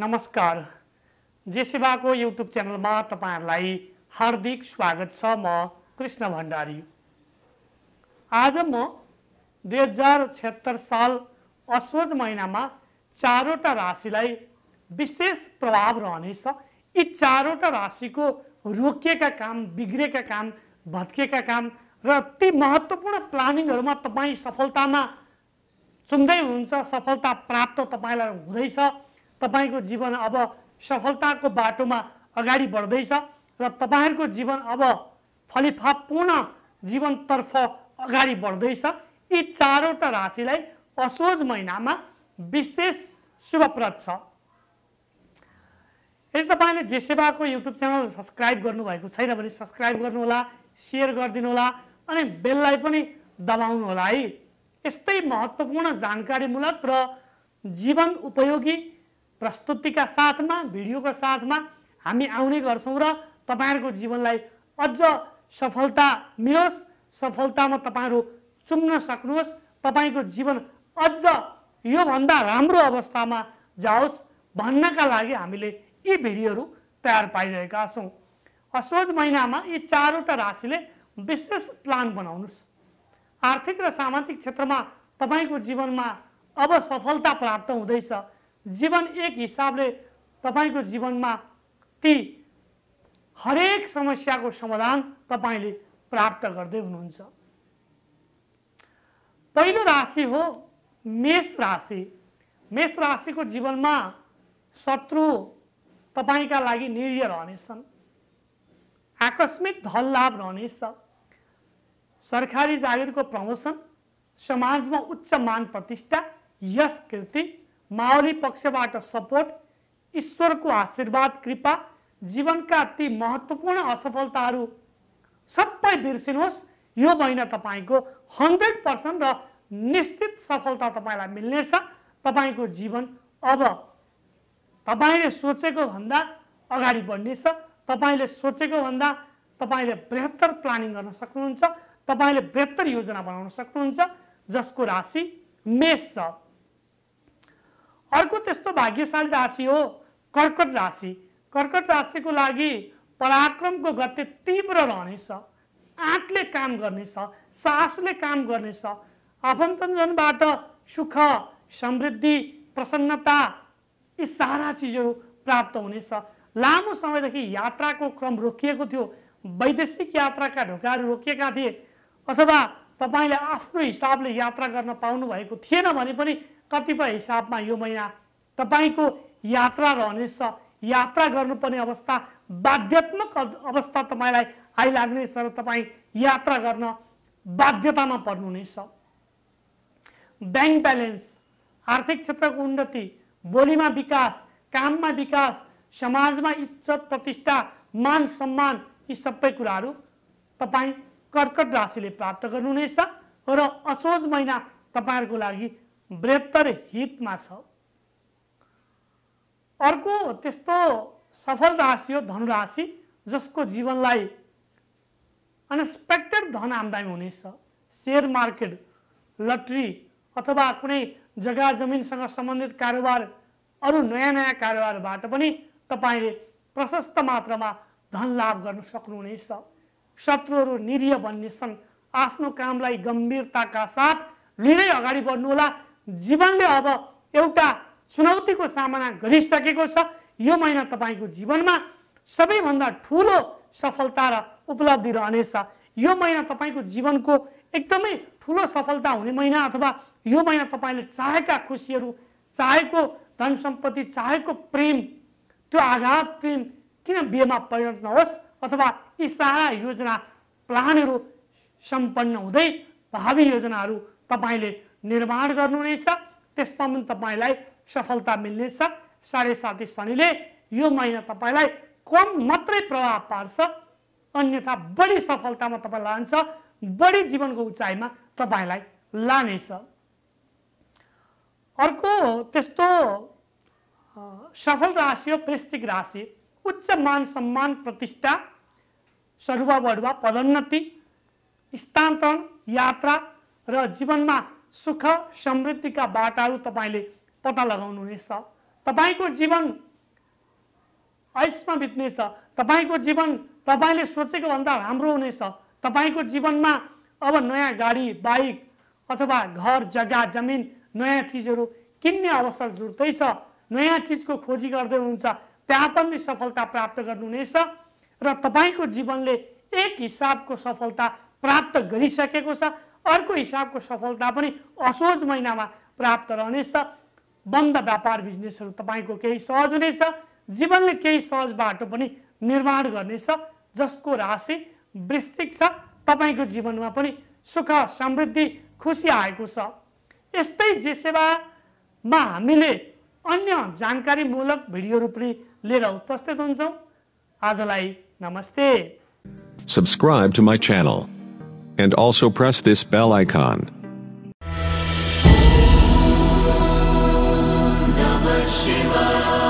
नमस्कार जे सेवाको युट्युब च्यानलमा तपाईँहरूलाई हार्दिक स्वागत छ म कृष्ण भण्डारी आज म दुई हजार छत्तर साल असोज महिनामा चारवटा राशिलाई विशेष प्रभाव रहनेछ यी चारवटा राशिको रोकिएका काम बिग्रेका काम भत्किएका काम र ती महत्त्वपूर्ण प्लानिङहरूमा तपाईँ सफलतामा चुम्दै हुनुहुन्छ सफलता प्राप्त तपाईँलाई हुँदैछ तपाईँको जीवन अब सफलताको बाटोमा अगाडि बढ्दैछ र तपाईँहरूको जीवन अब फलिफापूर्ण जीवनतर्फ अगाडि बढ्दैछ यी चारवटा राशिलाई असोज महिनामा विशेष शुभप्रद छ यदि तपाईँले जे सेवाको युट्युब च्यानल सब्सक्राइब गर्नुभएको छैन भने सब्सक्राइब गर्नुहोला सेयर होला अनि बेललाई पनि दबाउनु होला है यस्तै महत्त्वपूर्ण जानकारीमूलक र जीवन उपयोगी प्रस्तुतिका साथमा भिडियोको साथमा हामी आउने गर्छौँ र तपाईँहरूको जीवनलाई अझ सफलता मिलोस् सफलतामा तपाईँहरू चुम्न सक्नुहोस् तपाईँको जीवन अझ योभन्दा राम्रो अवस्थामा जाओस् भन्नका लागि हामीले यी भिडियोहरू तयार पारिरहेका छौँ असोज महिनामा यी चारवटा राशिले विशेष प्लान बनाउनुहोस् आर्थिक र सामाजिक क्षेत्रमा तपाईँको जीवनमा अब सफलता प्राप्त हुँदैछ जीवन एक हिसाबले तपाईँको जीवनमा ती हरेक समस्याको समाधान तपाईँले प्राप्त गर्दै हुनुहुन्छ पहिलो राशि हो मेष राशि मेष राशिको जीवनमा शत्रु तपाईँका लागि निर्य रहनेछन् आकस्मिक धन लाभ रहनेछ सरकारी जागिरको प्रमोसन समाजमा उच्च मान प्रतिष्ठा यस कृति माओली पक्षबाट सपोर्ट ईश्वरको आशीर्वाद कृपा जीवनका ती महत्त्वपूर्ण असफलताहरू सबै बिर्सिनुहोस् यो महिना तपाईँको हन्ड्रेड पर्सेन्ट र निश्चित सफलता तपाईँलाई मिल्नेछ तपाईँको जीवन अब तपाईँले सोचेको भन्दा अगाडि बढ्नेछ तपाईँले सोचेको भन्दा तपाईँले बृहत्तर प्लानिङ गर्न सक्नुहुन्छ तपाईँले बेहतर योजना बनाउन सक्नुहुन्छ जसको राशि मेष छ अर्को त्यस्तो भाग्यशाली राशि हो कर्कट राशि कर्कट राशिको लागि पराक्रमको गति तीव्र रहनेछ आँटले काम गर्नेछ सासले काम गर्नेछ आफन्तजनबाट सुख समृद्धि प्रसन्नता यी सारा चिजहरू प्राप्त हुनेछ लामो समयदेखि यात्राको क्रम रोकिएको थियो वैदेशिक यात्राका ढोकाहरू रोकिएका थिए अथवा तपाईँले आफ्नो हिसाबले यात्रा गर्न पाउनुभएको थिएन भने पनि कतिपय हिसाबमा यो महिना तपाईँको यात्रा रहनेछ यात्रा गर्नुपर्ने अवस्था बाध्यात्मक अवस्था तपाईँलाई आइलाग्नेछ र तपाईँ यात्रा गर्न बाध्यतामा पर्नुहुनेछ ब्याङ्क ब्यालेन्स आर्थिक क्षेत्रको उन्नति बोलीमा विकास काममा विकास समाजमा इज्जत प्रतिष्ठा मान सम्मान यी सबै कुराहरू तपाईँ कर्कट राशिले प्राप्त गर्नुहुनेछ र असोज महिना तपाईँहरूको लागि बृहत्तर हितमा छ अर्को त्यस्तो सफल राशि हो धनुराशि जसको जीवनलाई अनएक्सपेक्टेड धन आम्दानी हुनेछ सेयर मार्केट लटरी अथवा कुनै जग्गा जमिनसँग सम्बन्धित कारोबार अरू नयाँ नयाँ कारोबारबाट पनि तपाईँले प्रशस्त मात्रामा धन लाभ गर्न सक्नुहुनेछ शत्रुहरू निरीह भन्ने छन् आफ्नो कामलाई गम्भीरताका साथ लिँदै अगाडि बढ्नुहोला जीवनले अब एउटा चुनौतीको सामना गरिसकेको छ यो महिना तपाईँको जीवनमा सबैभन्दा ठुलो सफलता र उपलब्धि रहनेछ यो महिना तपाईँको जीवनको एकदमै ठुलो सफलता हुने महिना अथवा यो महिना तपाईँले चाहेका खुसीहरू चाहेको धन सम्पत्ति चाहेको प्रेम त्यो आघात प्रेम किन बिहेमा परिणत नहोस् अथवा यी सारा योजना प्लानहरू सम्पन्न हुँदै भावी योजनाहरू तपाईँले निर्माण गर्नुहुनेछ त्यसमा पनि तपाईँलाई सफलता मिल्नेछ साढे साथी शनिले यो महिना तपाईँलाई कम मात्रै प्रभाव पार्छ अन्यथा बढी सफलतामा तपाईँ लान्छ बढी जीवनको उचाइमा तपाईँलाई लानेछ अर्को त्यस्तो सफल राशि हो वृश्चिक राशि उच्च मान सम्मान प्रतिष्ठा सरुवा बढुवा पदोन्नति स्थानान्तरण यात्रा र जीवनमा सुख समृद्धिका बाटाहरू तपाईँले पत्ता लगाउनुहुनेछ तपाईँको जीवन ऐसमा बित्नेछ तपाईँको जीवन तपाईँले सोचेको भन्दा राम्रो हुनेछ तपाईँको जीवनमा अब नयाँ गाडी बाइक अथवा घर जग्गा जमिन नयाँ चिजहरू किन्ने अवसर जुट्दैछ नयाँ चिजको खोजी गर्दै हुनुहुन्छ त्यहाँ पनि सफलता प्राप्त गर्नुहुनेछ र तपाईँको जीवनले एक हिसाबको सफलता प्राप्त गरिसकेको छ अर्को हिसाबको सफलता पनि असोज महिनामा प्राप्त रहनेछ बन्द व्यापार बिजनेसहरू तपाईँको केही सहज हुनेछ जीवनले केही सहज बाटो पनि निर्माण गर्नेछ जसको राशि वृश्चिक छ तपाईँको जीवनमा पनि सुख समृद्धि खुसी आएको छ यस्तै जे सेवामा हामीले अन्य जानकारीमूलक भिडियोहरू पनि लिएर उपस्थित हुन्छौँ आजलाई नमस्ते Subscribe to my channel and also press this bell icon.